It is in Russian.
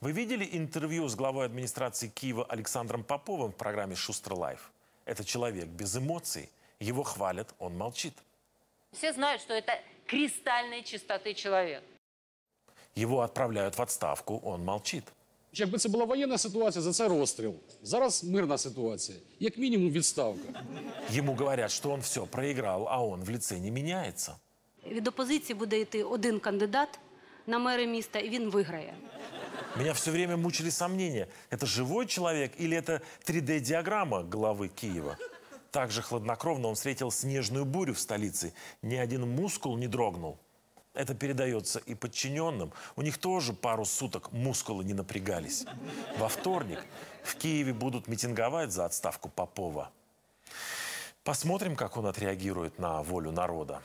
Вы видели интервью с главой администрации Киева Александром Поповым в программе «Шустер Лайф»? Это человек без эмоций. Его хвалят, он молчит. Все знают, что это кристальной чистоты человек. Его отправляют в отставку, он молчит. Якби це була воєнна ситуація, за це розстріл. Зараз мирная ситуация, як минимум відставка. Ему говорят, что он все проиграл, а он в лице не меняется. Від опозиції буде йти один кандидат, на мэра места, и он выиграет. Меня все время мучили сомнения, это живой человек или это 3D-диаграмма головы Киева? Также хладнокровно он встретил снежную бурю в столице. Ни один мускул не дрогнул. Это передается и подчиненным. У них тоже пару суток мускулы не напрягались. Во вторник в Киеве будут митинговать за отставку Попова. Посмотрим, как он отреагирует на волю народа.